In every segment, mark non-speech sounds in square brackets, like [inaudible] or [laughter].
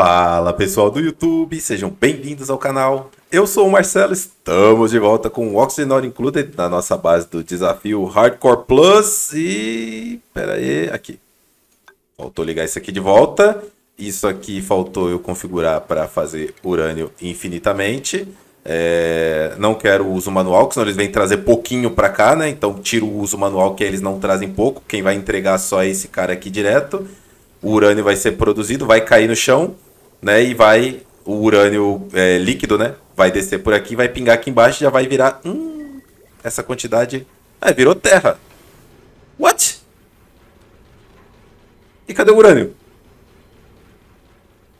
Fala pessoal do YouTube, sejam bem-vindos ao canal. Eu sou o Marcelo, estamos de volta com o Oxygen Not Included na nossa base do desafio Hardcore Plus e... pera aí, aqui. Faltou ligar isso aqui de volta. Isso aqui faltou eu configurar para fazer urânio infinitamente. É... Não quero o uso manual, senão eles vêm trazer pouquinho para cá, né? Então tiro o uso manual que eles não trazem pouco. Quem vai entregar só é esse cara aqui direto. O urânio vai ser produzido, vai cair no chão né? E vai o urânio é, líquido, né? Vai descer por aqui, vai pingar aqui embaixo e já vai virar. Hum, essa quantidade. É, virou terra. What? E cadê o urânio?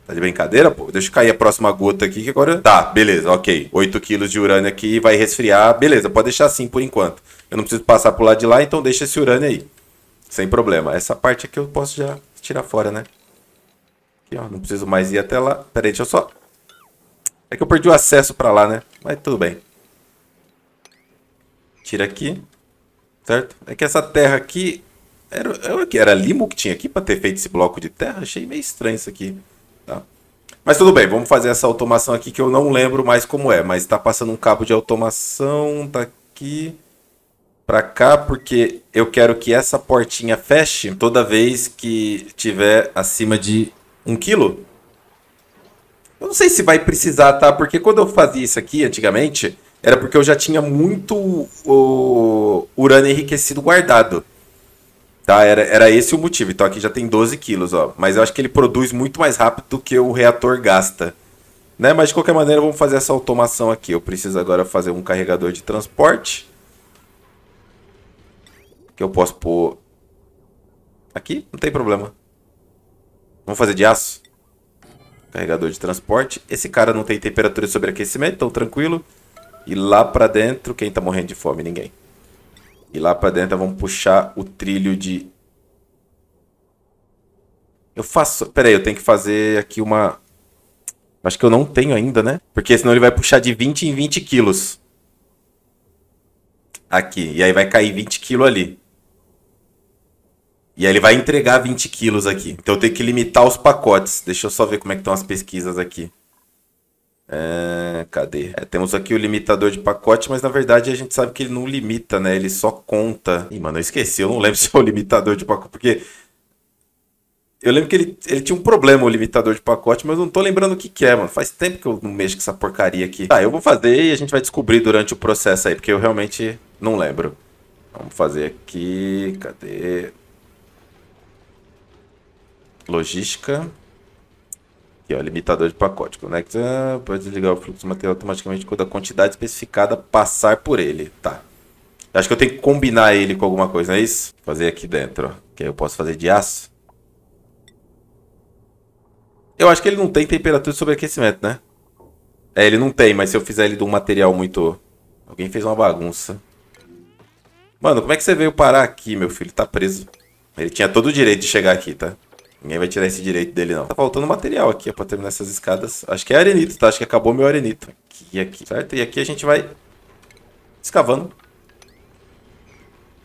Tá de brincadeira, pô? Deixa eu cair a próxima gota aqui que agora. Tá, beleza, ok. 8 quilos de urânio aqui vai resfriar. Beleza, pode deixar assim por enquanto. Eu não preciso passar pro lado de lá, então deixa esse urânio aí. Sem problema. Essa parte aqui eu posso já tirar fora, né? Aqui, ó. Não preciso mais ir até lá. Pera aí, deixa eu só... É que eu perdi o acesso pra lá, né? Mas tudo bem. Tira aqui. Certo? É que essa terra aqui... Era, é era limo que tinha aqui pra ter feito esse bloco de terra? Achei meio estranho isso aqui. Tá? Mas tudo bem, vamos fazer essa automação aqui que eu não lembro mais como é. Mas tá passando um cabo de automação. Tá aqui para cá porque eu quero que essa portinha feche toda vez que tiver acima de um quilo. Eu não sei se vai precisar, tá? Porque quando eu fazia isso aqui antigamente, era porque eu já tinha muito o, urânio enriquecido guardado. Tá? Era, era esse o motivo. Então aqui já tem 12 quilos, ó. Mas eu acho que ele produz muito mais rápido do que o reator gasta. Né? Mas de qualquer maneira, vamos fazer essa automação aqui. Eu preciso agora fazer um carregador de transporte. Que eu posso pôr... Aqui? Não tem problema. Vamos fazer de aço? Carregador de transporte. Esse cara não tem temperatura de sobreaquecimento, então tranquilo. E lá pra dentro, quem tá morrendo de fome? Ninguém. E lá pra dentro vamos puxar o trilho de... Eu faço... Pera aí, eu tenho que fazer aqui uma... Acho que eu não tenho ainda, né? Porque senão ele vai puxar de 20 em 20 quilos. Aqui. E aí vai cair 20 quilos ali. E aí ele vai entregar 20 quilos aqui. Então eu tenho que limitar os pacotes. Deixa eu só ver como é que estão as pesquisas aqui. É, cadê? É, temos aqui o limitador de pacote, mas na verdade a gente sabe que ele não limita, né? Ele só conta. Ih, mano, eu esqueci, eu não lembro [laughs] se é o limitador de pacote, porque. Eu lembro que ele, ele tinha um problema, o limitador de pacote, mas eu não tô lembrando o que, que é, mano. Faz tempo que eu não mexo com essa porcaria aqui. Tá, eu vou fazer e a gente vai descobrir durante o processo aí, porque eu realmente não lembro. Vamos fazer aqui. Cadê? logística. Aqui, ó, é limitador de pacote. Conecta, pode é desligar o fluxo de material automaticamente quando a quantidade especificada passar por ele. Tá. Acho que eu tenho que combinar ele com alguma coisa, não é isso? Fazer aqui dentro, ó. Que aí eu posso fazer de aço. Eu acho que ele não tem temperatura de sobreaquecimento, né? É, ele não tem, mas se eu fizer ele de um material muito... Alguém fez uma bagunça. Mano, como é que você veio parar aqui, meu filho? Tá preso. Ele tinha todo o direito de chegar aqui, tá? Ninguém vai tirar esse direito dele, não. Tá faltando material aqui, ó, pra terminar essas escadas. Acho que é arenito, tá? Acho que acabou meu arenito. Aqui e aqui, certo? E aqui a gente vai escavando.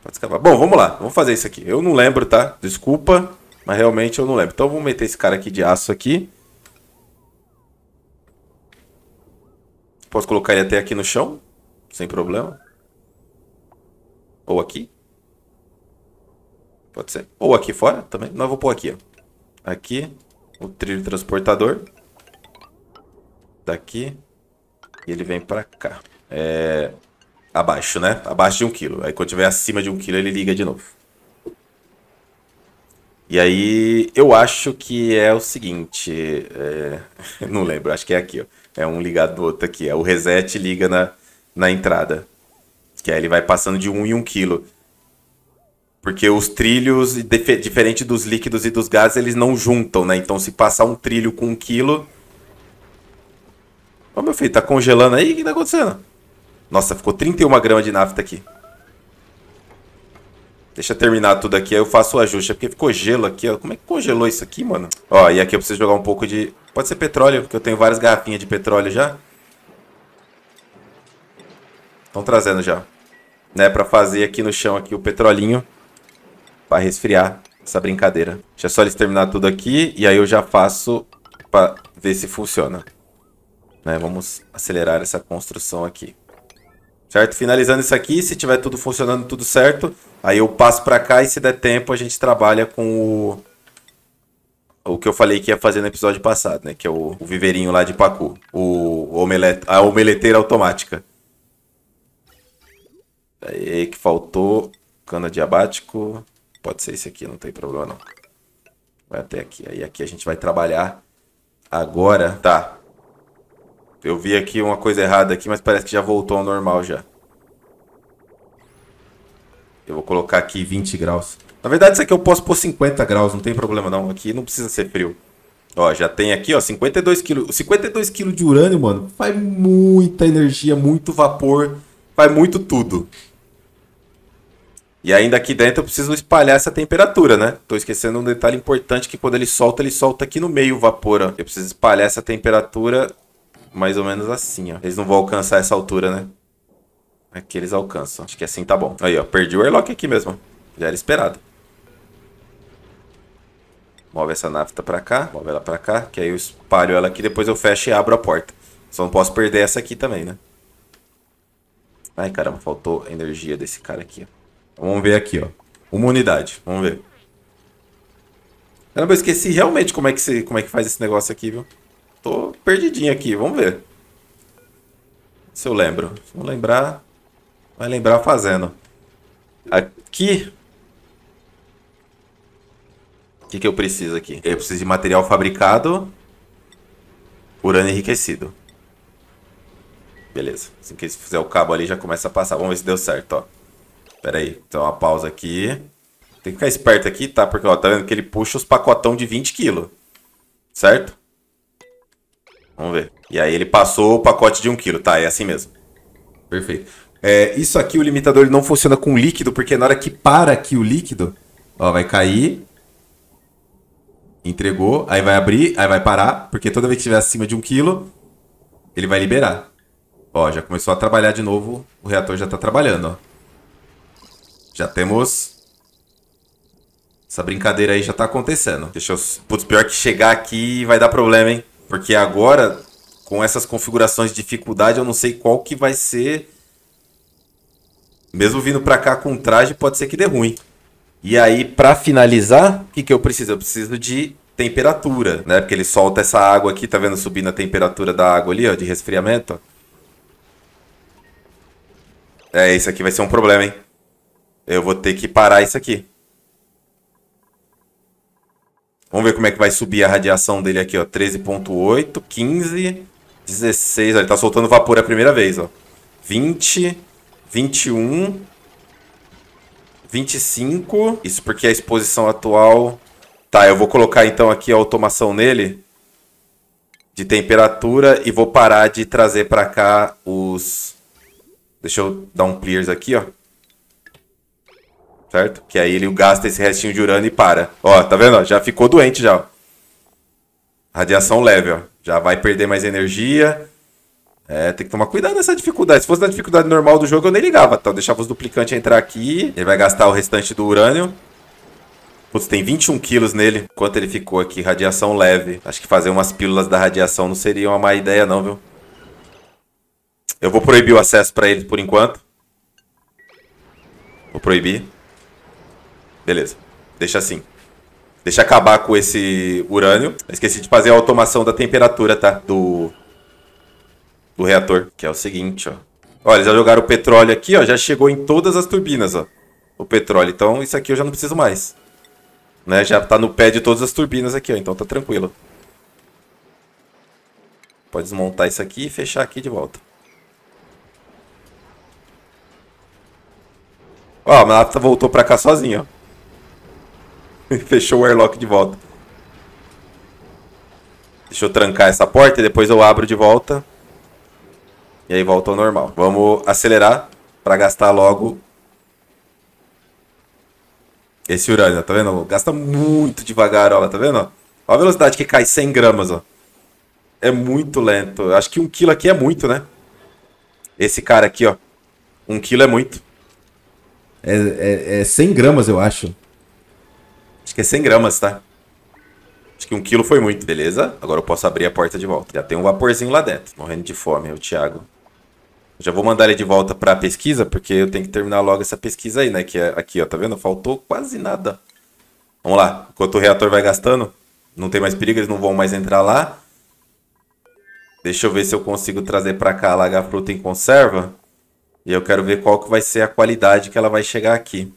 Pode escavar. Bom, vamos lá. Vamos fazer isso aqui. Eu não lembro, tá? Desculpa, mas realmente eu não lembro. Então vamos meter esse cara aqui de aço aqui. Posso colocar ele até aqui no chão, sem problema. Ou aqui. Pode ser. Ou aqui fora também. eu vou pôr aqui, ó. Aqui, o trilho transportador. Daqui. E ele vem pra cá. É... Abaixo, né? Abaixo de um quilo. Aí quando tiver acima de um quilo, ele liga de novo. E aí, eu acho que é o seguinte... É... [laughs] Não lembro, acho que é aqui, ó. É um ligado do outro aqui. É o reset liga na, na entrada. Que aí ele vai passando de 1 um em 1 um quilo. Porque os trilhos, diferente dos líquidos e dos gases, eles não juntam, né? Então se passar um trilho com um quilo... Ô meu filho, tá congelando aí? O que tá acontecendo? Nossa, ficou 31 gramas de nafta aqui. Deixa eu terminar tudo aqui, aí eu faço o ajuste. É porque ficou gelo aqui, ó. Como é que congelou isso aqui, mano? Ó, e aqui eu preciso jogar um pouco de... Pode ser petróleo, porque eu tenho várias garrafinhas de petróleo já. Estão trazendo já. Né, pra fazer aqui no chão aqui o petrolinho para resfriar essa brincadeira. Deixa só eles terminar tudo aqui e aí eu já faço para ver se funciona. Né? Vamos acelerar essa construção aqui. Certo? Finalizando isso aqui, se tiver tudo funcionando tudo certo, aí eu passo para cá e se der tempo a gente trabalha com o o que eu falei que ia fazer no episódio passado, né? Que é o, o viveirinho lá de Pacu. O, o omelete, a omeleteira automática. Aí que faltou. Cana de abático. Pode ser esse aqui, não tem problema não. Vai até aqui. Aí aqui a gente vai trabalhar agora. Tá. Eu vi aqui uma coisa errada aqui, mas parece que já voltou ao normal já. Eu vou colocar aqui 20 graus. Na verdade, isso aqui eu posso pôr 50 graus, não tem problema não. Aqui não precisa ser frio. Ó, já tem aqui, ó, 52 quilos. 52 quilos de urânio, mano, faz muita energia, muito vapor, faz muito tudo. E ainda aqui dentro eu preciso espalhar essa temperatura, né? Tô esquecendo um detalhe importante que quando ele solta, ele solta aqui no meio o vapor, ó. Eu preciso espalhar essa temperatura mais ou menos assim, ó. Eles não vão alcançar essa altura, né? Aqui eles alcançam. Acho que assim tá bom. Aí, ó. Perdi o airlock aqui mesmo. Já era esperado. Move essa nafta pra cá. Move ela pra cá. Que aí eu espalho ela aqui. Depois eu fecho e abro a porta. Só não posso perder essa aqui também, né? Ai, caramba. Faltou energia desse cara aqui, ó. Vamos ver aqui, ó. Uma unidade. Vamos ver. Caramba, eu esqueci realmente como é que, se, como é que faz esse negócio aqui, viu? Tô perdidinho aqui, vamos ver. Se eu lembro. Se lembrar, vai lembrar fazendo. Aqui. O que, que eu preciso aqui? Eu preciso de material fabricado. urano enriquecido. Beleza. Assim que fizer o cabo ali, já começa a passar. Vamos ver se deu certo, ó. Pera aí, então uma pausa aqui. Tem que ficar esperto aqui, tá? Porque, ó, tá vendo que ele puxa os pacotão de 20 kg. Certo? Vamos ver. E aí ele passou o pacote de 1 kg, tá? É assim mesmo. Perfeito. É, isso aqui, o limitador ele não funciona com líquido, porque na hora que para aqui o líquido, ó, vai cair. Entregou, aí vai abrir, aí vai parar, porque toda vez que estiver acima de 1 kg, ele vai liberar. Ó, já começou a trabalhar de novo, o reator já tá trabalhando, ó. Já temos. Essa brincadeira aí já tá acontecendo. Deixa eu. Putz, pior que chegar aqui vai dar problema, hein? Porque agora, com essas configurações de dificuldade, eu não sei qual que vai ser. Mesmo vindo pra cá com traje, pode ser que dê ruim. E aí, pra finalizar, o que, que eu preciso? Eu preciso de temperatura, né? Porque ele solta essa água aqui, tá vendo? Subindo a temperatura da água ali, ó, de resfriamento. É, isso aqui vai ser um problema, hein? Eu vou ter que parar isso aqui. Vamos ver como é que vai subir a radiação dele aqui, ó. 13.8, 15, 16. Ó, ele tá soltando vapor a primeira vez, ó. 20, 21, 25. Isso porque a exposição atual... Tá, eu vou colocar então aqui a automação nele de temperatura e vou parar de trazer para cá os... Deixa eu dar um clears aqui, ó certo? Que aí ele gasta esse restinho de urânio e para. Ó, tá vendo? já ficou doente já. Radiação leve, ó. Já vai perder mais energia. É, tem que tomar cuidado nessa dificuldade. Se fosse na dificuldade normal do jogo, eu nem ligava. Então, deixava os duplicantes entrar aqui. Ele vai gastar o restante do urânio. Putz, tem 21 quilos nele. Quanto ele ficou aqui? Radiação leve. Acho que fazer umas pílulas da radiação não seria uma má ideia, não, viu? Eu vou proibir o acesso para ele por enquanto. Vou proibir. Beleza. Deixa assim. Deixa acabar com esse urânio. esqueci de fazer a automação da temperatura, tá? Do. Do reator. Que é o seguinte, ó. Olha, já jogaram o petróleo aqui, ó. Já chegou em todas as turbinas, ó. O petróleo. Então, isso aqui eu já não preciso mais. Né? Já tá no pé de todas as turbinas aqui, ó. Então tá tranquilo. Pode desmontar isso aqui e fechar aqui de volta. Ó, a Manata voltou pra cá sozinha, ó. [laughs] Fechou o airlock de volta. Deixa eu trancar essa porta e depois eu abro de volta. E aí volta ao normal. Vamos acelerar para gastar logo esse urânio, tá vendo? Gasta muito devagar, olha, tá vendo? Olha a velocidade que cai 100 gramas, ó. É muito lento. Acho que um quilo aqui é muito, né? Esse cara aqui, ó. Um quilo é muito. É, é, é 100 gramas, eu acho. Acho que é 100 gramas, tá? Acho que um quilo foi muito, beleza? Agora eu posso abrir a porta de volta. Já tem um vaporzinho lá dentro, morrendo de fome, é o Thiago. Já vou mandar ele de volta pra pesquisa, porque eu tenho que terminar logo essa pesquisa aí, né? Que é aqui, ó, tá vendo? Faltou quase nada. Vamos lá, enquanto o reator vai gastando, não tem mais perigo, eles não vão mais entrar lá. Deixa eu ver se eu consigo trazer pra cá a lagarfruta em conserva. E eu quero ver qual que vai ser a qualidade que ela vai chegar aqui.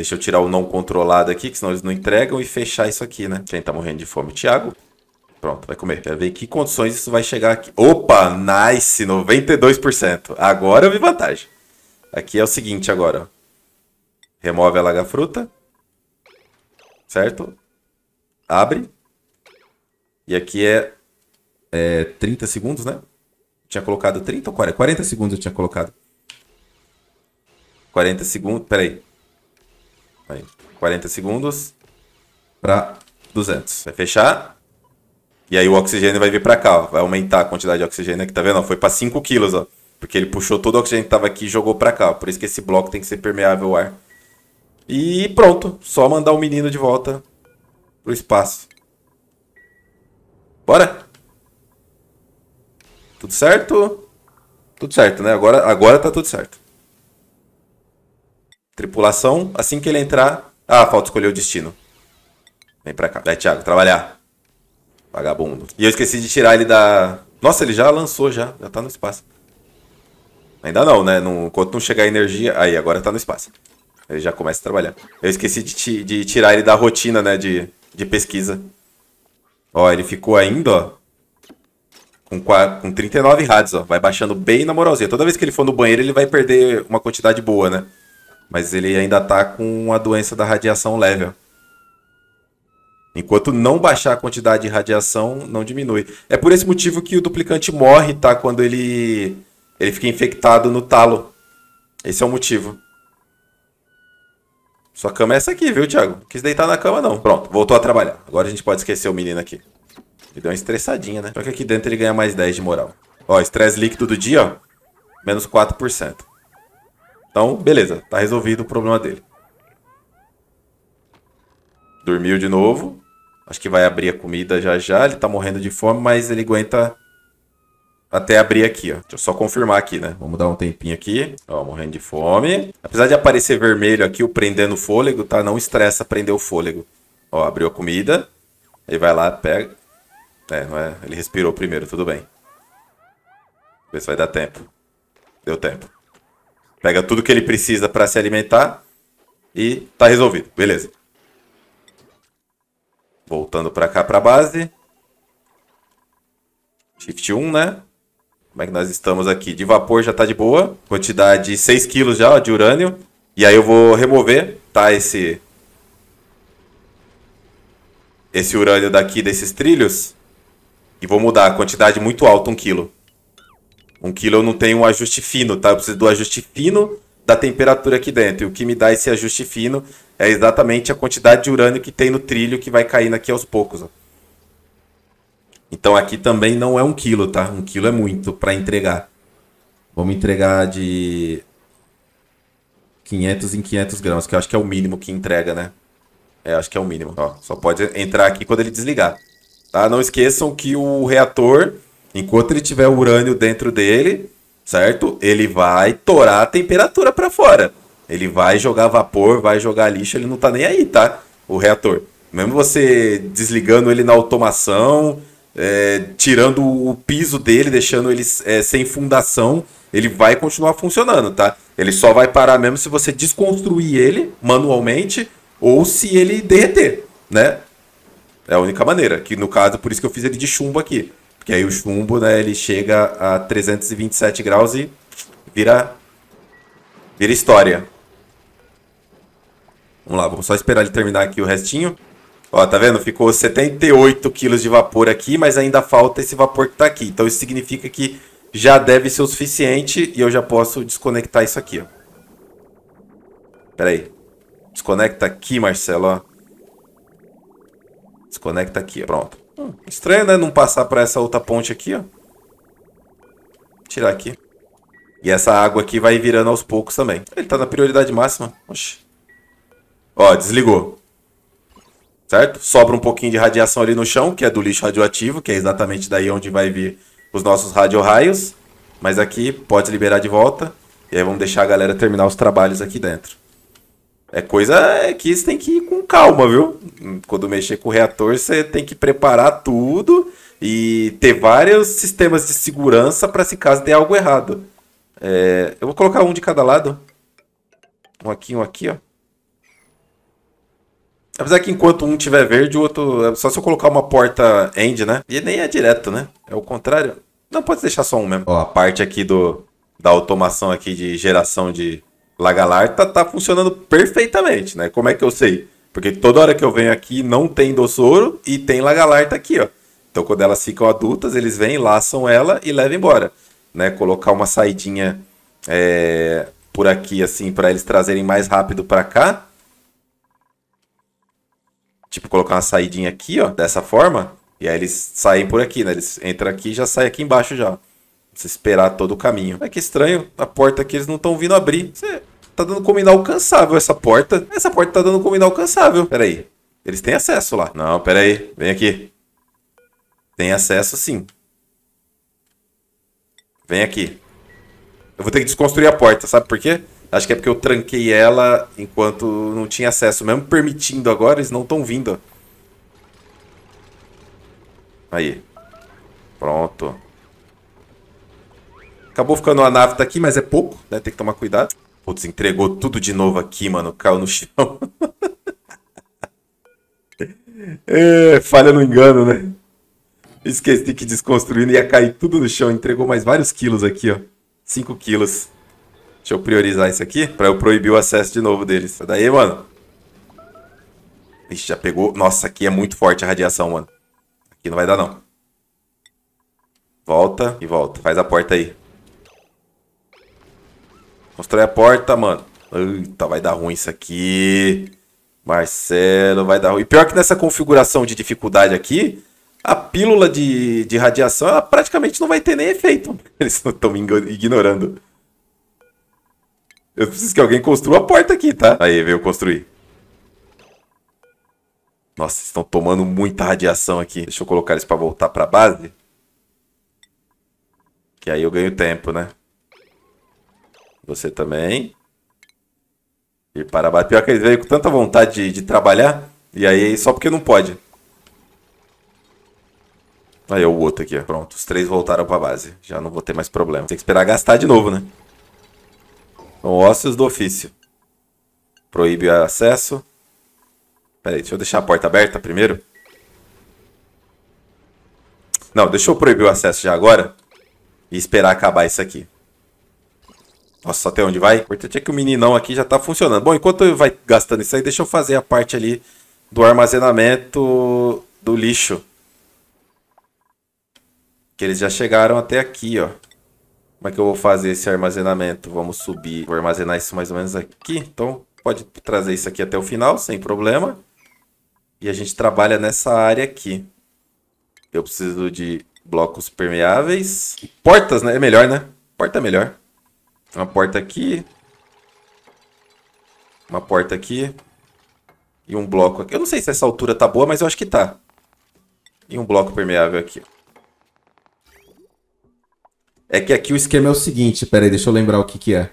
Deixa eu tirar o não controlado aqui, que senão eles não entregam e fechar isso aqui, né? Quem tá morrendo de fome? Thiago? Pronto, vai comer. Quer ver em que condições isso vai chegar aqui. Opa, nice, 92%. Agora eu vi vantagem. Aqui é o seguinte agora. Remove a laga fruta. Certo? Abre. E aqui é, é 30 segundos, né? Tinha colocado 30 ou 40? 40 segundos eu tinha colocado. 40 segundos, peraí. Aí, 40 segundos para 200. Vai fechar. E aí o oxigênio vai vir para cá, ó. vai aumentar a quantidade de oxigênio aqui, tá vendo? foi para 5 quilos, ó. Porque ele puxou todo o oxigênio que tava aqui e jogou para cá. Por isso que esse bloco tem que ser permeável ao ar. E pronto, só mandar o menino de volta pro espaço. Bora? Tudo certo? Tudo certo, né? Agora, agora tá tudo certo. Tripulação, assim que ele entrar. Ah, falta escolher o destino. Vem pra cá. Vai, Thiago, trabalhar. Vagabundo. E eu esqueci de tirar ele da. Nossa, ele já lançou já. Já tá no espaço. Ainda não, né? Não, enquanto não chegar a energia. Aí, agora tá no espaço. Ele já começa a trabalhar. Eu esqueci de, de tirar ele da rotina, né? De, de pesquisa. Ó, ele ficou ainda, ó. Com, com 39 rádios, ó. Vai baixando bem na moralzinha. Toda vez que ele for no banheiro, ele vai perder uma quantidade boa, né? Mas ele ainda tá com a doença da radiação leve. Enquanto não baixar a quantidade de radiação, não diminui. É por esse motivo que o duplicante morre, tá? Quando ele, ele fica infectado no talo. Esse é o motivo. Sua cama é essa aqui, viu, Thiago? Não quis deitar na cama, não. Pronto, voltou a trabalhar. Agora a gente pode esquecer o menino aqui. Ele deu uma estressadinha, né? Só que aqui dentro ele ganha mais 10 de moral. Ó, estresse líquido do dia, ó. Menos 4%. Então, beleza, tá resolvido o problema dele. Dormiu de novo. Acho que vai abrir a comida já já. Ele tá morrendo de fome, mas ele aguenta até abrir aqui, ó. Deixa eu só confirmar aqui, né? Vamos dar um tempinho aqui. Ó, morrendo de fome. Apesar de aparecer vermelho aqui, o prendendo fôlego, tá? Não estressa prender o fôlego. Ó, abriu a comida. Ele vai lá, pega. É, não é? Ele respirou primeiro, tudo bem. Vê se vai dar tempo. Deu tempo. Pega tudo que ele precisa para se alimentar e tá resolvido. Beleza. Voltando para cá para a base. Shift 1, né? Como é que nós estamos aqui? De vapor já tá de boa. Quantidade 6 kg já ó, de urânio. E aí eu vou remover, tá? Esse. Esse urânio daqui desses trilhos. E vou mudar a quantidade muito alta, 1 kg. Um quilo eu não tenho um ajuste fino, tá? Eu preciso do ajuste fino da temperatura aqui dentro. E o que me dá esse ajuste fino é exatamente a quantidade de urânio que tem no trilho que vai caindo aqui aos poucos. Ó. Então aqui também não é um quilo, tá? Um quilo é muito para entregar. Vamos entregar de 500 em 500 gramas, que eu acho que é o mínimo que entrega, né? É, acho que é o mínimo. Ó, só pode entrar aqui quando ele desligar. Tá? Não esqueçam que o reator Enquanto ele tiver urânio dentro dele, certo? Ele vai torar a temperatura para fora. Ele vai jogar vapor, vai jogar lixo, ele não tá nem aí, tá? O reator. Mesmo você desligando ele na automação, é, tirando o piso dele, deixando ele é, sem fundação, ele vai continuar funcionando, tá? Ele só vai parar mesmo se você desconstruir ele manualmente ou se ele derreter, né? É a única maneira. Que no caso, por isso que eu fiz ele de chumbo aqui. Porque aí o chumbo, né, ele chega a 327 graus e vira vira história. Vamos lá, vamos só esperar ele terminar aqui o restinho. Ó, tá vendo? Ficou 78 quilos de vapor aqui, mas ainda falta esse vapor que tá aqui. Então isso significa que já deve ser o suficiente e eu já posso desconectar isso aqui, ó. Pera aí. Desconecta aqui, Marcelo, ó. Desconecta aqui, ó. pronto. Hum, estranho, né? Não passar pra essa outra ponte aqui, ó. Tirar aqui. E essa água aqui vai virando aos poucos também. Ele tá na prioridade máxima. Oxi. Ó, desligou. Certo? Sobra um pouquinho de radiação ali no chão, que é do lixo radioativo, que é exatamente daí onde vai vir os nossos radio raios Mas aqui pode liberar de volta. E aí vamos deixar a galera terminar os trabalhos aqui dentro. É coisa que você tem que ir com calma, viu? Quando mexer com o reator, você tem que preparar tudo e ter vários sistemas de segurança para se caso der algo errado. É, eu vou colocar um de cada lado. Um aqui, um aqui, ó. Apesar que enquanto um tiver verde, o outro... É só se eu colocar uma porta end, né? E nem é direto, né? É o contrário. Não, pode deixar só um mesmo. Ó, a parte aqui do... Da automação aqui de geração de Lagalarta tá, tá funcionando perfeitamente, né? Como é que eu sei? Porque toda hora que eu venho aqui não tem doçouro e tem lagalarta aqui, ó. Então quando elas ficam adultas, eles vêm, laçam ela e levam embora, né? Colocar uma saidinha é, por aqui assim para eles trazerem mais rápido para cá. Tipo colocar uma saidinha aqui, ó, dessa forma, e aí eles saem por aqui, né? Eles entram aqui e já saem aqui embaixo já. Precisa esperar todo o caminho. É que estranho, a porta aqui eles não estão vindo abrir. Você Tá dando como inalcançável essa porta. Essa porta tá dando como inalcançável. Pera aí. Eles têm acesso lá. Não, pera aí. Vem aqui. Tem acesso sim. Vem aqui. Eu vou ter que desconstruir a porta, sabe por quê? Acho que é porque eu tranquei ela enquanto não tinha acesso. Mesmo permitindo agora, eles não estão vindo. Aí. Pronto. Acabou ficando a nave daqui, mas é pouco, né? Tem que tomar cuidado. Putz, entregou tudo de novo aqui, mano. Caiu no chão. [laughs] é, falha no engano, né? Esqueci que desconstruindo ia cair tudo no chão. Entregou mais vários quilos aqui, ó. 5 quilos. Deixa eu priorizar isso aqui pra eu proibir o acesso de novo deles. Daí, mano. Ixi, já pegou. Nossa, aqui é muito forte a radiação, mano. Aqui não vai dar, não. Volta e volta. Faz a porta aí. Constrói a porta, mano. Eita, vai dar ruim isso aqui. Marcelo, vai dar ruim. E Pior que nessa configuração de dificuldade aqui, a pílula de, de radiação ela praticamente não vai ter nem efeito. [laughs] Eles estão me ignorando. Eu preciso que alguém construa a porta aqui, tá? Aí, veio construir. Nossa, estão tomando muita radiação aqui. Deixa eu colocar eles para voltar para base. Que aí eu ganho tempo, né? Você também. E Parabéns. Pior que ele veio com tanta vontade de, de trabalhar. E aí, só porque não pode. Aí, o outro aqui, ó. Pronto, os três voltaram pra base. Já não vou ter mais problema. Tem que esperar gastar de novo, né? Então, ossos do ofício. Proíbe o acesso. Pera aí, deixa eu deixar a porta aberta primeiro. Não, deixa eu proibir o acesso já agora. E esperar acabar isso aqui. Nossa, até onde vai? O importante é que o meninão aqui já está funcionando. Bom, enquanto vai gastando isso aí, deixa eu fazer a parte ali do armazenamento do lixo. Que eles já chegaram até aqui, ó. Como é que eu vou fazer esse armazenamento? Vamos subir. Vou armazenar isso mais ou menos aqui. Então, pode trazer isso aqui até o final, sem problema. E a gente trabalha nessa área aqui. Eu preciso de blocos permeáveis. E portas, né? É melhor, né? Porta é melhor. Uma porta aqui. Uma porta aqui. E um bloco aqui. Eu não sei se essa altura tá boa, mas eu acho que tá. E um bloco permeável aqui. É que aqui o esquema é o seguinte. Pera aí, deixa eu lembrar o que que é.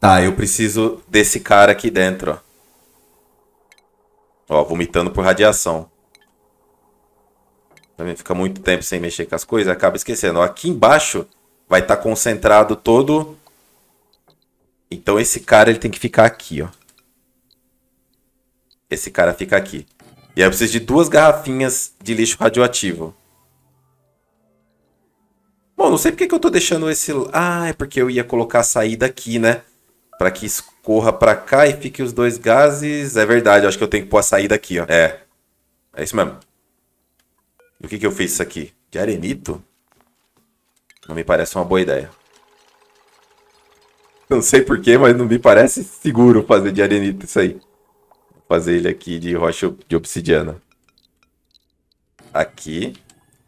Tá, eu preciso desse cara aqui dentro, ó. Ó, vomitando por radiação. Também fica muito tempo sem mexer com as coisas, acaba esquecendo. aqui embaixo vai estar tá concentrado todo então esse cara ele tem que ficar aqui, ó. Esse cara fica aqui. E aí eu preciso de duas garrafinhas de lixo radioativo. Bom, não sei porque que eu tô deixando esse... Ah, é porque eu ia colocar a saída aqui, né? Pra que escorra pra cá e fique os dois gases. É verdade, eu acho que eu tenho que pôr a saída aqui, ó. É. É isso mesmo. E o que que eu fiz isso aqui? De arenito? Não me parece uma boa ideia. Não sei porquê, mas não me parece seguro fazer de arenita isso aí. Vou fazer ele aqui de rocha de obsidiana. Aqui,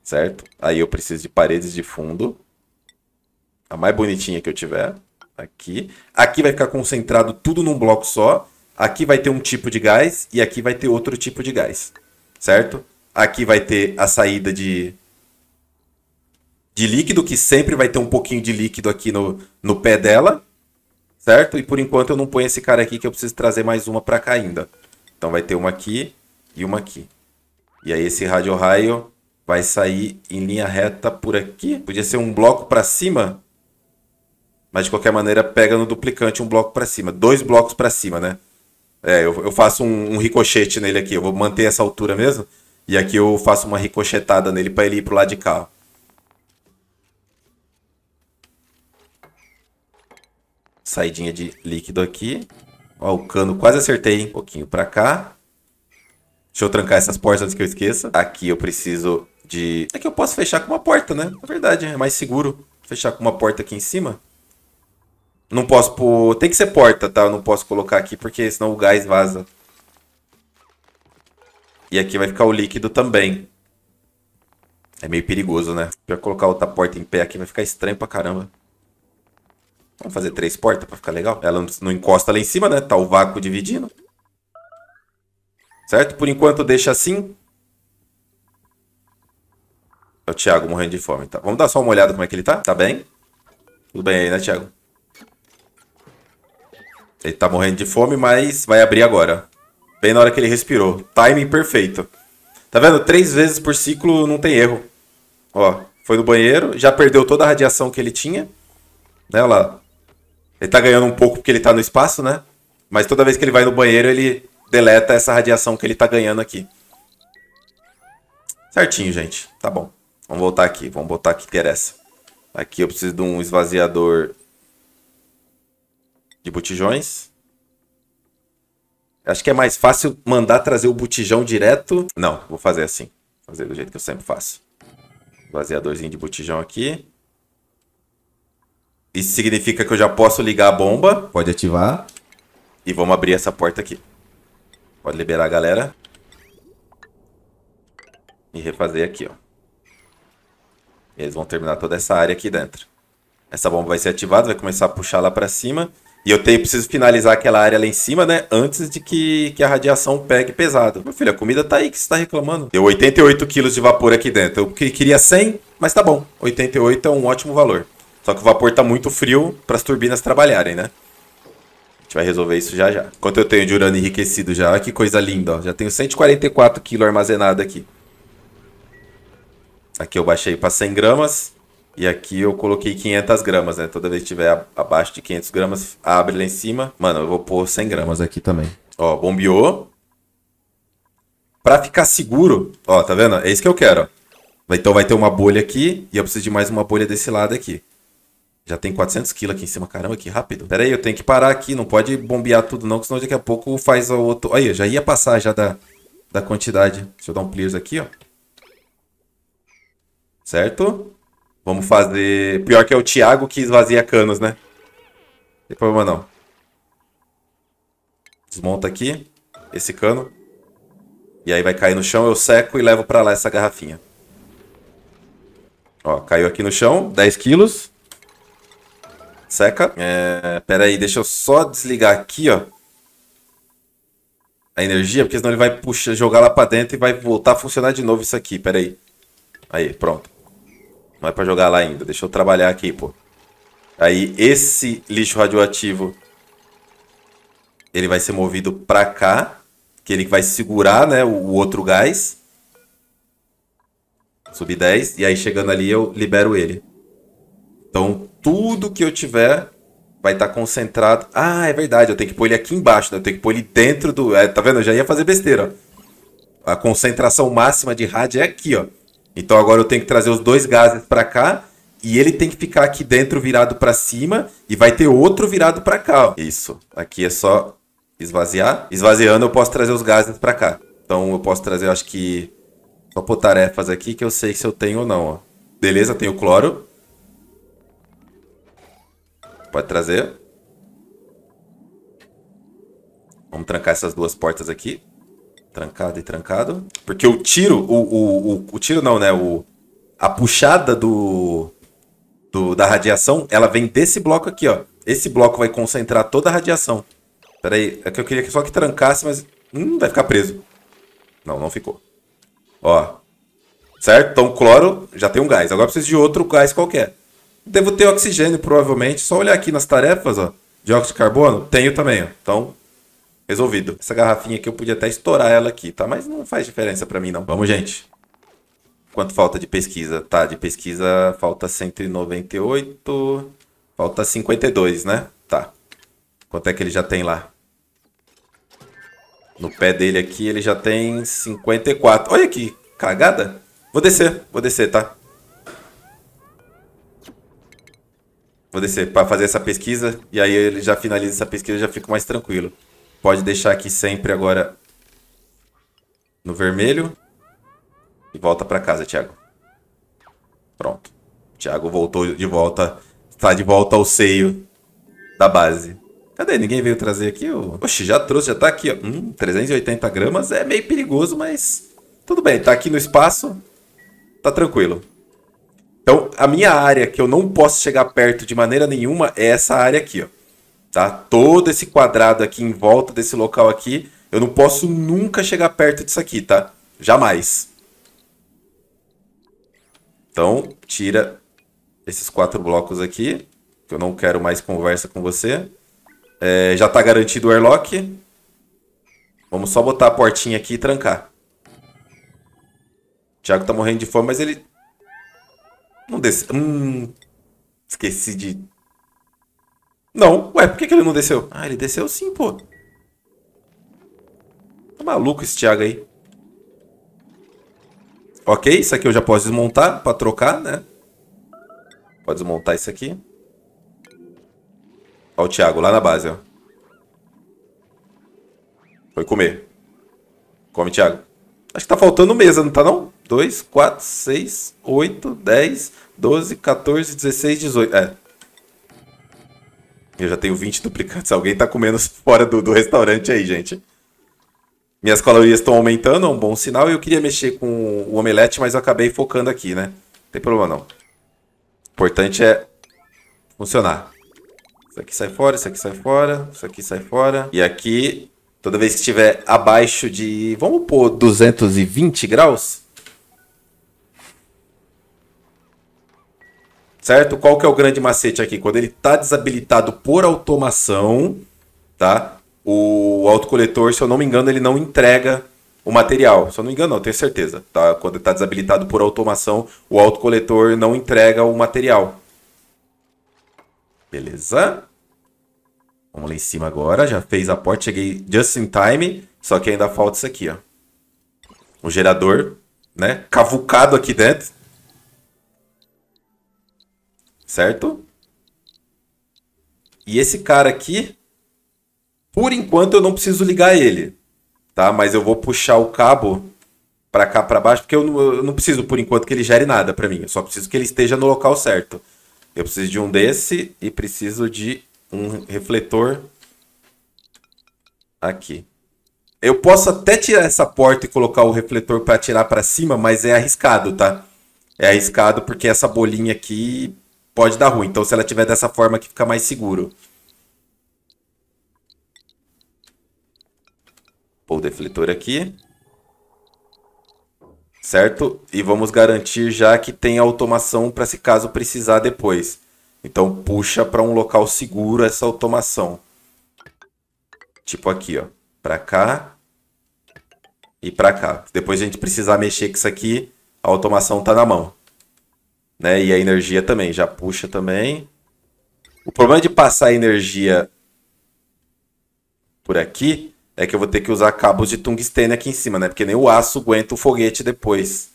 certo? Aí eu preciso de paredes de fundo. A mais bonitinha que eu tiver. Aqui. Aqui vai ficar concentrado tudo num bloco só. Aqui vai ter um tipo de gás e aqui vai ter outro tipo de gás. Certo? Aqui vai ter a saída de, de líquido, que sempre vai ter um pouquinho de líquido aqui no, no pé dela certo? E por enquanto eu não ponho esse cara aqui que eu preciso trazer mais uma pra cá ainda. Então vai ter uma aqui e uma aqui. E aí esse rádio raio vai sair em linha reta por aqui. Podia ser um bloco para cima. Mas de qualquer maneira pega no duplicante um bloco para cima. Dois blocos para cima, né? É, eu, eu faço um, um, ricochete nele aqui. Eu vou manter essa altura mesmo. E aqui eu faço uma ricochetada nele para ele ir pro lado de cá. Saidinha de líquido aqui. Ó, o cano quase acertei, hein? Um pouquinho pra cá. Deixa eu trancar essas portas antes que eu esqueça. Aqui eu preciso de... É que eu posso fechar com uma porta, né? Na é verdade, é mais seguro fechar com uma porta aqui em cima. Não posso pôr... Tem que ser porta, tá? Eu não posso colocar aqui porque senão o gás vaza. E aqui vai ficar o líquido também. É meio perigoso, né? Pior colocar outra porta em pé aqui vai ficar estranho pra caramba. Vamos fazer três portas para ficar legal. Ela não encosta lá em cima, né? Tá o vácuo dividindo. Certo? Por enquanto deixa assim. É o Thiago morrendo de fome. Tá. Vamos dar só uma olhada como é que ele tá. Tá bem? Tudo bem aí, né, Thiago? Ele tá morrendo de fome, mas vai abrir agora. Bem na hora que ele respirou. Timing perfeito. Tá vendo? Três vezes por ciclo não tem erro. Ó, foi no banheiro, já perdeu toda a radiação que ele tinha. Né, lá. Ele tá ganhando um pouco porque ele tá no espaço, né? Mas toda vez que ele vai no banheiro, ele deleta essa radiação que ele tá ganhando aqui. Certinho, gente. Tá bom. Vamos voltar aqui. Vamos botar o que interessa. Aqui eu preciso de um esvaziador de botijões. Acho que é mais fácil mandar trazer o botijão direto. Não, vou fazer assim. Vou fazer do jeito que eu sempre faço. Esvaziadorzinho de botijão aqui. Isso significa que eu já posso ligar a bomba. Pode ativar. E vamos abrir essa porta aqui. Pode liberar a galera. E refazer aqui, ó. Eles vão terminar toda essa área aqui dentro. Essa bomba vai ser ativada, vai começar a puxar lá pra cima. E eu tenho, preciso finalizar aquela área lá em cima, né? Antes de que, que a radiação pegue pesado. Meu filho, a comida tá aí que você tá reclamando. Deu 88 quilos de vapor aqui dentro. Eu queria 100, mas tá bom. 88 é um ótimo valor. Só que o vapor está muito frio para as turbinas trabalharem, né? A gente vai resolver isso já já. Quanto eu tenho de urânio enriquecido já? que coisa linda, ó. Já tenho 144 kg armazenado aqui. Aqui eu baixei para 100 gramas. E aqui eu coloquei 500 gramas, né? Toda vez que tiver abaixo de 500 gramas, abre lá em cima. Mano, eu vou pôr 100 gramas aqui também. Ó, bombeou. Pra ficar seguro, ó, tá vendo? É isso que eu quero, ó. Então vai ter uma bolha aqui e eu preciso de mais uma bolha desse lado aqui. Já tem 400 uhum. quilos aqui em cima, caramba, que rápido. Pera aí, eu tenho que parar aqui, não pode bombear tudo não, senão daqui a pouco faz o outro... Aí, eu já ia passar já da, da quantidade. Deixa eu dar um clears aqui, ó. Certo? Vamos uhum. fazer... Pior que é o Thiago que esvazia canos, né? Não tem problema não. Desmonta aqui, esse cano. E aí vai cair no chão, eu seco e levo pra lá essa garrafinha. Ó, caiu aqui no chão, 10 quilos seca. É, pera aí, deixa eu só desligar aqui, ó. A energia, porque senão ele vai puxar, jogar lá pra dentro e vai voltar a funcionar de novo isso aqui. Pera aí. Aí, pronto. Não é pra jogar lá ainda. Deixa eu trabalhar aqui, pô. Aí, esse lixo radioativo... Ele vai ser movido pra cá. Que ele vai segurar, né, o, outro gás. Sub 10. E aí, chegando ali, eu libero ele. Então, tudo que eu tiver vai estar tá concentrado. Ah, é verdade, eu tenho que pôr ele aqui embaixo, né? eu tenho que pôr ele dentro do. É, tá vendo? Eu já ia fazer besteira. A concentração máxima de rádio é aqui, ó. Então agora eu tenho que trazer os dois gases para cá e ele tem que ficar aqui dentro virado para cima e vai ter outro virado para cá. Ó. Isso. Aqui é só esvaziar. Esvaziando eu posso trazer os gases para cá. Então eu posso trazer, acho que só por tarefas aqui que eu sei se eu tenho ou não, ó. Beleza, tenho cloro. Pode trazer. Vamos trancar essas duas portas aqui. Trancado e trancado. Porque o tiro, o, o, o, o tiro não, né? O, a puxada do, do, da radiação, ela vem desse bloco aqui, ó. Esse bloco vai concentrar toda a radiação. Pera aí, é que eu queria só que trancasse, mas... Hum, vai ficar preso. Não, não ficou. Ó. Certo? Então, cloro já tem um gás. Agora precisa de outro gás qualquer. Devo ter oxigênio, provavelmente. Só olhar aqui nas tarefas, ó. Dióxido de carbono, tenho também, ó. Então, resolvido. Essa garrafinha aqui eu podia até estourar ela aqui, tá? Mas não faz diferença pra mim, não. Vamos, gente. Quanto falta de pesquisa? Tá, de pesquisa falta 198. Falta 52, né? Tá. Quanto é que ele já tem lá? No pé dele aqui, ele já tem 54. Olha aqui, cagada. Vou descer, vou descer, tá? Vou descer para fazer essa pesquisa e aí ele já finaliza essa pesquisa e já fico mais tranquilo. Pode deixar aqui sempre agora no vermelho. E volta para casa, Thiago. Pronto. Thiago voltou de volta. Está de volta ao seio da base. Cadê? Ninguém veio trazer aqui? O... já trouxe, já tá aqui. Ó. Hum, 380 gramas é meio perigoso, mas tudo bem. Tá aqui no espaço, tá tranquilo. Então, a minha área que eu não posso chegar perto de maneira nenhuma é essa área aqui, ó. Tá? Todo esse quadrado aqui em volta desse local aqui, eu não posso nunca chegar perto disso aqui, tá? Jamais. Então, tira esses quatro blocos aqui, que eu não quero mais conversa com você. É, já está garantido o airlock. Vamos só botar a portinha aqui e trancar. O Thiago está morrendo de fome, mas ele não desceu. Hum, esqueci de. Não, ué, por que, que ele não desceu? Ah, ele desceu sim, pô. Tá maluco esse Thiago aí. Ok, isso aqui eu já posso desmontar para trocar, né? Pode desmontar isso aqui. Ó o Thiago lá na base, ó. Foi comer. Come, Thiago. Acho que tá faltando mesa, não tá não? 2, 4, 6, 8, 10, 12, 14, 16, 18. É. Eu já tenho 20 duplicantes. Alguém tá comendo [laughs] fora do, do restaurante aí, gente. Minhas calorias estão aumentando, é um bom sinal. Eu queria mexer com o omelete, mas eu acabei focando aqui, né? Não tem problema não. O importante é funcionar. Isso aqui sai fora, isso aqui sai fora, isso aqui sai fora. E aqui, toda vez que estiver abaixo de... Vamos pôr 220 graus? certo? Qual que é o grande macete aqui? Quando ele está desabilitado por automação, tá? O autocoletor, se eu não me engano, ele não entrega o material. Se eu não me engano, não, tenho certeza, tá? Quando está desabilitado por automação, o autocoletor não entrega o material. Beleza? Vamos lá em cima agora, já fez a porta, cheguei just in time, só que ainda falta isso aqui, ó. O gerador, né? Cavucado aqui dentro certo? E esse cara aqui, por enquanto eu não preciso ligar ele, tá? Mas eu vou puxar o cabo para cá para baixo, porque eu não, eu não, preciso por enquanto que ele gere nada para mim. Eu só preciso que ele esteja no local certo. Eu preciso de um desse e preciso de um refletor aqui. Eu posso até tirar essa porta e colocar o refletor para tirar para cima, mas é arriscado, tá? É arriscado porque essa bolinha aqui pode dar ruim. Então, se ela tiver dessa forma aqui, fica mais seguro. Pôr o defletor aqui. Certo? E vamos garantir já que tem automação para se caso precisar depois. Então, puxa para um local seguro essa automação. Tipo aqui, ó. Para cá e para cá. Depois a gente precisar mexer com isso aqui, a automação está na mão. Né? E a energia também, já puxa também. O problema de passar energia por aqui é que eu vou ter que usar cabos de tungstênio aqui em cima, né? Porque nem o aço aguenta o foguete depois.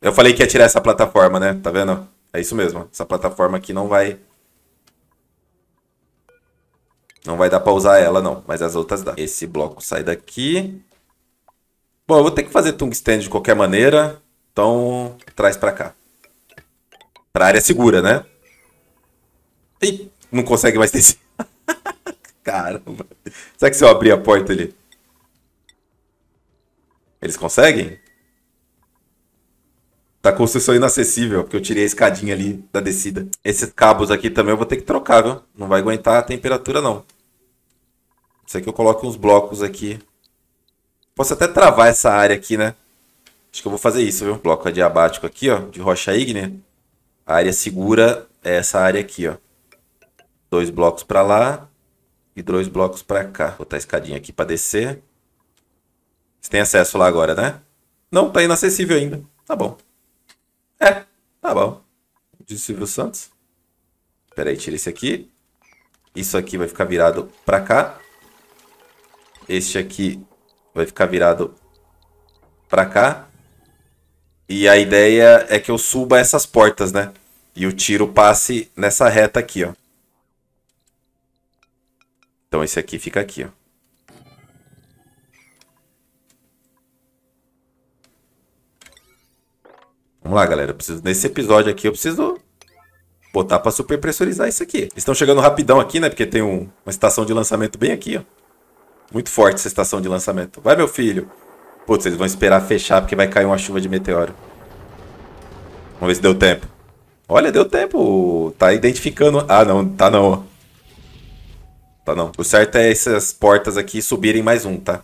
Eu falei que ia tirar essa plataforma, né? Tá vendo? É isso mesmo. Essa plataforma aqui não vai... Não vai dar pra usar ela, não. Mas as outras dá. Esse bloco sai daqui. Bom, eu vou ter que fazer tungstênio de qualquer maneira. Então, traz para cá. Pra área segura, né? Ih, não consegue mais descer. [laughs] Caramba. Será que se eu abrir a porta ali? Eles conseguem? Tá construção inacessível, porque eu tirei a escadinha ali da descida. Esses cabos aqui também eu vou ter que trocar, viu? Não vai aguentar a temperatura, não. Isso aqui eu coloco uns blocos aqui. Posso até travar essa área aqui, né? Acho que eu vou fazer isso, viu? Bloco adiabático aqui, ó, de rocha ígnea. A área segura é essa área aqui, ó. Dois blocos para lá e dois blocos para cá. Vou botar a escadinha aqui para descer. Você tem acesso lá agora, né? Não, tá inacessível ainda. Tá bom. É, tá bom. Diz Silvio Santos. Espera aí, tira esse aqui. Isso aqui vai ficar virado para cá. Este aqui vai ficar virado para cá. E a ideia é que eu suba essas portas, né? E o tiro passe nessa reta aqui, ó. Então esse aqui fica aqui, ó. Vamos lá, galera. Eu preciso, nesse episódio aqui eu preciso botar para super pressurizar isso aqui. Eles estão chegando rapidão aqui, né? Porque tem um, uma estação de lançamento bem aqui, ó. Muito forte essa estação de lançamento. Vai, meu filho. Putz, eles vão esperar fechar porque vai cair uma chuva de meteoro. Vamos ver se deu tempo. Olha, deu tempo. Tá identificando. Ah, não. Tá não. Tá não. O certo é essas portas aqui subirem mais um, tá?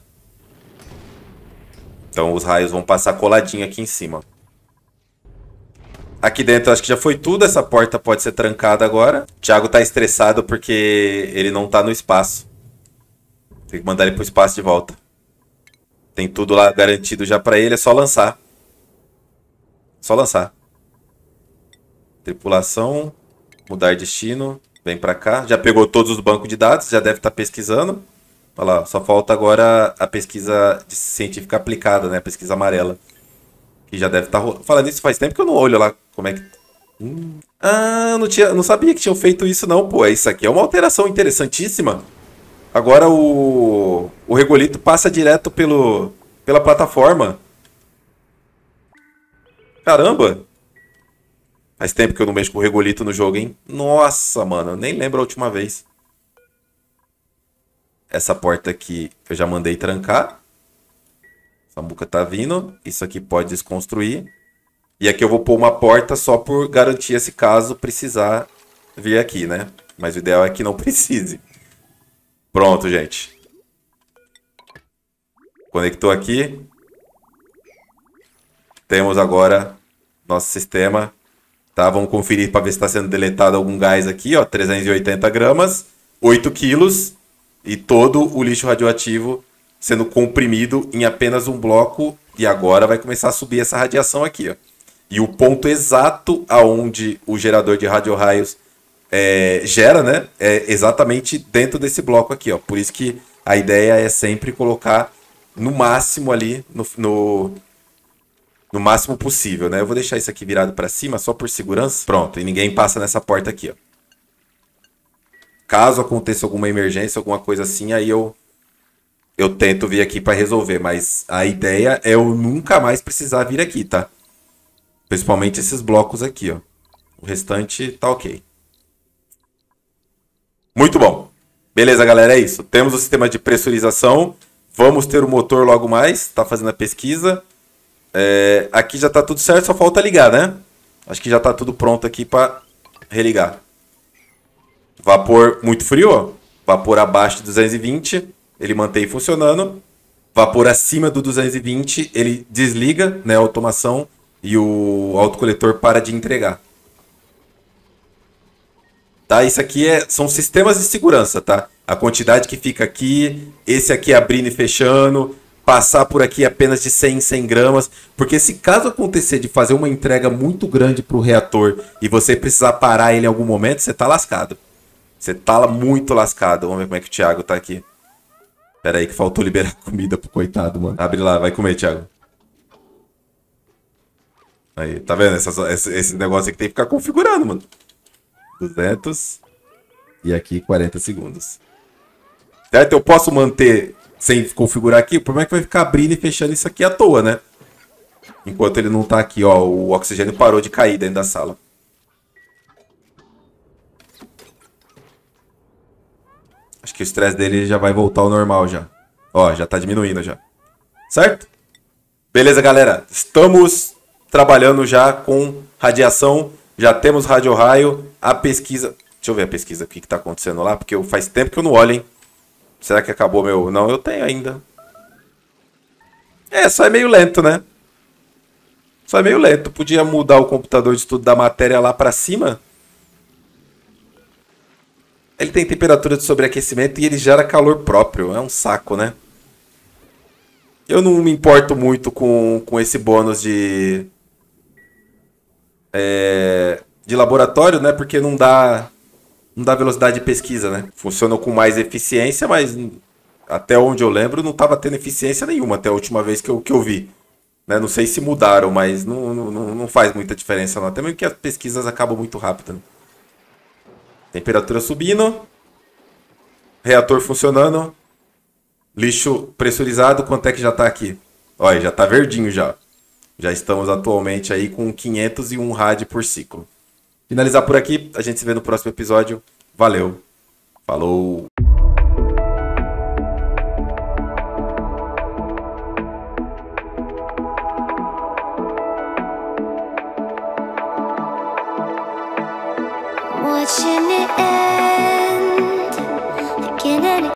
Então os raios vão passar coladinho aqui em cima. Aqui dentro acho que já foi tudo. Essa porta pode ser trancada agora. O Thiago tá estressado porque ele não tá no espaço. Tem que mandar ele pro espaço de volta. Tem tudo lá garantido já para ele, é só lançar. Só lançar. Tripulação, mudar destino, vem para cá. Já pegou todos os bancos de dados, já deve estar tá pesquisando. Olha lá, só falta agora a pesquisa científica aplicada, né? A pesquisa amarela. Que já deve estar tá rolando. Falando isso faz tempo que eu não olho lá como é que. Hum. Ah, não, tinha, não sabia que tinham feito isso, não, pô. É, isso aqui é uma alteração interessantíssima. Agora o. O regolito passa direto pelo, pela plataforma. Caramba! Faz tempo que eu não mexo com o regolito no jogo, hein? Nossa, mano, eu nem lembro a última vez. Essa porta aqui eu já mandei trancar. Sambuca tá vindo. Isso aqui pode desconstruir. E aqui eu vou pôr uma porta só por garantir esse caso precisar vir aqui, né? Mas o ideal é que não [laughs] precise. Pronto, gente. Conectou aqui. Temos agora nosso sistema. Tá, vamos conferir para ver se está sendo deletado algum gás aqui, ó. 380 gramas, 8 quilos e todo o lixo radioativo sendo comprimido em apenas um bloco. E agora vai começar a subir essa radiação aqui, ó. E o ponto exato aonde o gerador de radioraios é, gera, né? É exatamente dentro desse bloco aqui, ó. Por isso que a ideia é sempre colocar no máximo ali, no, no, no máximo possível, né? Eu vou deixar isso aqui virado para cima só por segurança. Pronto, e ninguém passa nessa porta aqui, ó. Caso aconteça alguma emergência, alguma coisa assim, aí eu eu tento vir aqui para resolver, mas a ideia é eu nunca mais precisar vir aqui, tá? Principalmente esses blocos aqui, ó. O restante tá ok. Muito bom. Beleza, galera, é isso. Temos o sistema de pressurização. Vamos ter o motor logo mais, tá fazendo a pesquisa. É, aqui já tá tudo certo, só falta ligar, né? Acho que já tá tudo pronto aqui para religar. Vapor muito frio, ó. Vapor abaixo de 220, ele mantém funcionando. Vapor acima do 220, ele desliga né, a automação e o autocoletor para de entregar. Tá? Isso aqui é, são sistemas de segurança, tá? A quantidade que fica aqui, esse aqui abrindo e fechando, passar por aqui apenas de 100 em 100 gramas, porque se caso acontecer de fazer uma entrega muito grande para o reator e você precisar parar ele em algum momento, você tá lascado. Você tá muito lascado. Vamos ver como é que o Thiago tá aqui. Pera aí que faltou liberar [laughs] comida pro coitado, mano. Abre lá, vai comer, Thiago. Aí, tá vendo? Essas, esse, esse negócio aqui tem que ficar configurando, mano. 200. E aqui 40 segundos. Certo? Eu posso manter sem configurar aqui, o problema é que vai ficar abrindo e fechando isso aqui à toa, né? Enquanto ele não tá aqui, ó, o oxigênio parou de cair dentro da sala. Acho que o estresse dele já vai voltar ao normal já. Ó, já tá diminuindo já. Certo? Beleza, galera. Estamos trabalhando já com radiação. Já temos radio-raio. A pesquisa... Deixa eu ver a pesquisa, o que, que tá acontecendo lá. Porque faz tempo que eu não olho, hein? Será que acabou meu... Não, eu tenho ainda. É, só é meio lento, né? Só é meio lento. Podia mudar o computador de estudo da matéria lá para cima. Ele tem temperatura de sobreaquecimento e ele gera calor próprio. É um saco, né? Eu não me importo muito com, com esse bônus de... É, de laboratório, né? Porque não dá não dá velocidade de pesquisa, né? Funcionou com mais eficiência, mas até onde eu lembro não estava tendo eficiência nenhuma até a última vez que eu, que eu vi. Né? Não sei se mudaram, mas não, não, não faz muita diferença não. Até mesmo que as pesquisas acabam muito rápido. Né? Temperatura subindo. Reator funcionando. Lixo pressurizado. Quanto é que já está aqui? Olha, já está verdinho já. Já estamos atualmente aí com 501 rad por ciclo finalizar por aqui. A gente se vê no próximo episódio. Valeu. Falou.